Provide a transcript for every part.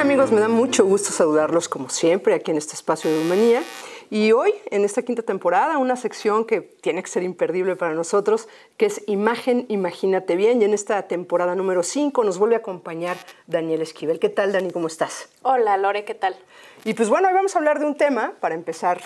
amigos, me da mucho gusto saludarlos como siempre aquí en este espacio de Humanía y hoy, en esta quinta temporada, una sección que tiene que ser imperdible para nosotros, que es Imagen, Imagínate Bien. Y en esta temporada número 5 nos vuelve a acompañar Daniel Esquivel. ¿Qué tal, Dani? ¿Cómo estás? Hola, Lore, ¿qué tal? Y pues bueno, hoy vamos a hablar de un tema, para empezar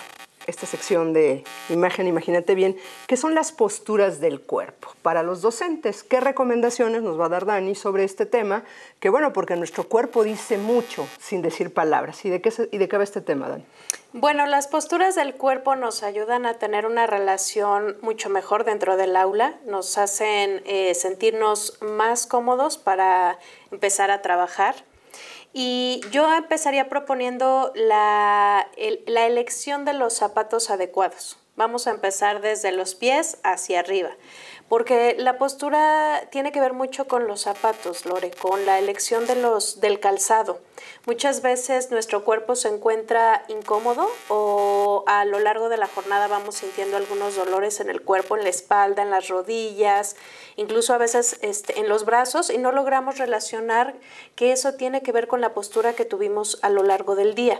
esta sección de imagen, imagínate bien, que son las posturas del cuerpo para los docentes. ¿Qué recomendaciones nos va a dar Dani sobre este tema? Que bueno, porque nuestro cuerpo dice mucho sin decir palabras. ¿Y de qué, y de qué va este tema, Dani? Bueno, las posturas del cuerpo nos ayudan a tener una relación mucho mejor dentro del aula, nos hacen eh, sentirnos más cómodos para empezar a trabajar y yo empezaría proponiendo la, elección de los zapatos adecuados. Vamos a empezar desde los pies hacia arriba, porque la postura tiene que ver mucho con los zapatos, Lore, con la elección de los, del calzado. Muchas veces nuestro cuerpo se encuentra incómodo o a lo largo de la jornada vamos sintiendo algunos dolores en el cuerpo, en la espalda, en las rodillas, incluso a veces este, en los brazos y no logramos relacionar que eso tiene que ver con la postura que tuvimos a lo largo del día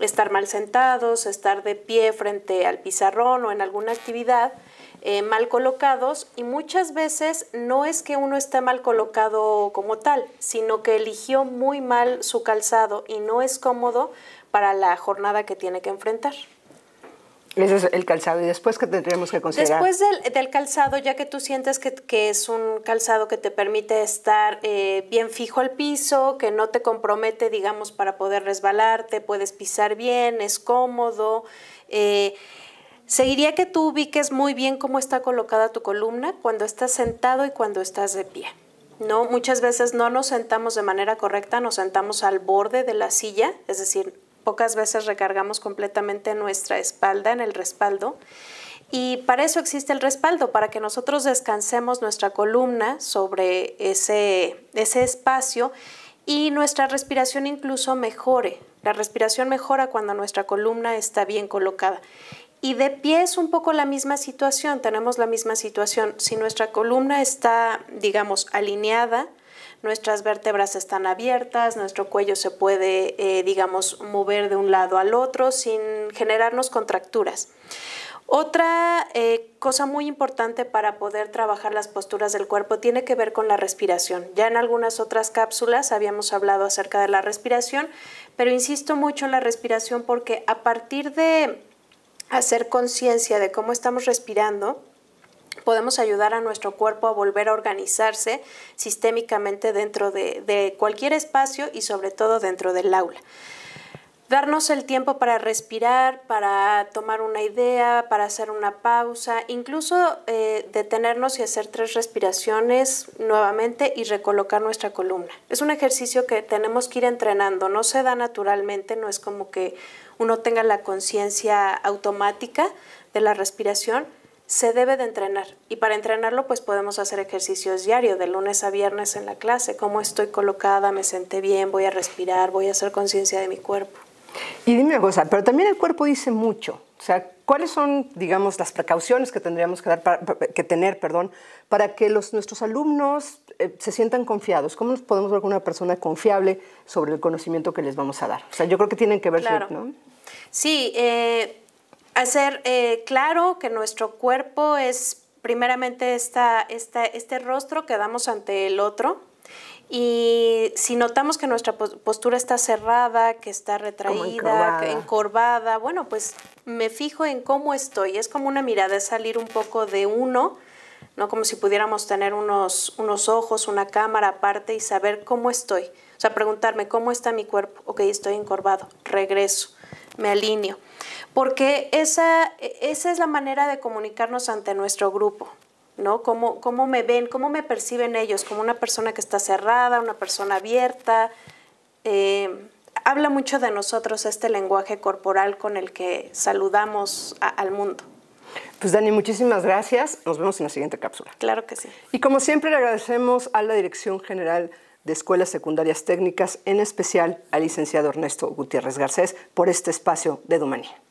estar mal sentados, estar de pie frente al pizarrón o en alguna actividad, eh, mal colocados y muchas veces no es que uno esté mal colocado como tal, sino que eligió muy mal su calzado y no es cómodo para la jornada que tiene que enfrentar. Ese es el calzado. ¿Y después que tendríamos que considerar? Después del, calzado, ya que tú sientes que, es un calzado que te permite estar eh, bien fijo al piso, que no te compromete, digamos, para poder resbalarte, puedes pisar bien, es cómodo. Eh, seguiría que tú ubiques muy bien cómo está colocada tu columna cuando estás sentado y cuando estás de pie. ¿no? Muchas veces no nos sentamos de manera correcta, nos sentamos al borde de la silla, es decir, Pocas veces recargamos completamente nuestra espalda en el respaldo. Y para eso existe el respaldo, para que nosotros descansemos nuestra columna sobre ese, espacio y nuestra respiración incluso mejore. La respiración mejora cuando nuestra columna está bien colocada. Y de pie es un poco la misma situación, tenemos la misma situación. Si nuestra columna está, digamos, alineada, nuestras vértebras están abiertas, nuestro cuello se puede, eh, digamos, mover de un lado al otro sin generarnos contracturas. Otra eh, cosa muy importante para poder trabajar las posturas del cuerpo tiene que ver con la respiración. Ya en algunas otras cápsulas habíamos hablado acerca de la respiración, pero insisto mucho en la respiración porque a partir de hacer conciencia de cómo estamos respirando, podemos ayudar a nuestro cuerpo a volver a organizarse sistémicamente dentro de, cualquier espacio y sobre todo dentro del aula. Darnos el tiempo para respirar, para tomar una idea, para hacer una pausa, incluso eh, detenernos y hacer tres respiraciones nuevamente y recolocar nuestra columna. Es un ejercicio que tenemos que ir entrenando, no se da naturalmente, no es como que uno tenga la conciencia automática de la respiración, se debe de entrenar. Y para entrenarlo, pues podemos hacer ejercicios diarios, de lunes a viernes en la clase, cómo estoy colocada, me senté bien, voy a respirar, voy a hacer conciencia de mi cuerpo. Y dime una cosa, pero también el cuerpo dice mucho. O sea, ¿cuáles son, digamos, las precauciones que tendríamos que, dar que tener perdón, para que los, nuestros alumnos eh, se sientan confiados? ¿Cómo nos podemos ver con una persona confiable sobre el conocimiento que les vamos a dar? O sea, yo creo que tienen que ver, Sí, eh, hacer eh, claro que nuestro cuerpo es primeramente esta, este rostro que damos ante el otro. Y si notamos que nuestra postura está cerrada, que está retraída, encorvada. bueno, pues me fijo en cómo estoy. Es como una mirada, es salir un poco de uno, no como si pudiéramos tener unos, unos ojos, una cámara aparte y saber cómo estoy. O sea, preguntarme cómo está mi cuerpo. Ok, estoy encorvado, regreso me alineo, porque esa, esa es la manera de comunicarnos ante nuestro grupo. ¿no? ¿Cómo, ¿Cómo me ven? ¿Cómo me perciben ellos? Como una persona que está cerrada, una persona abierta. Eh, habla mucho de nosotros este lenguaje corporal con el que saludamos al mundo. Pues Dani, muchísimas gracias. Nos vemos en la siguiente cápsula. Claro que sí. Y como siempre le agradecemos a la Dirección General de Escuelas Secundarias Técnicas, en especial al licenciado Ernesto Gutiérrez Garcés, por este espacio de Dumanía.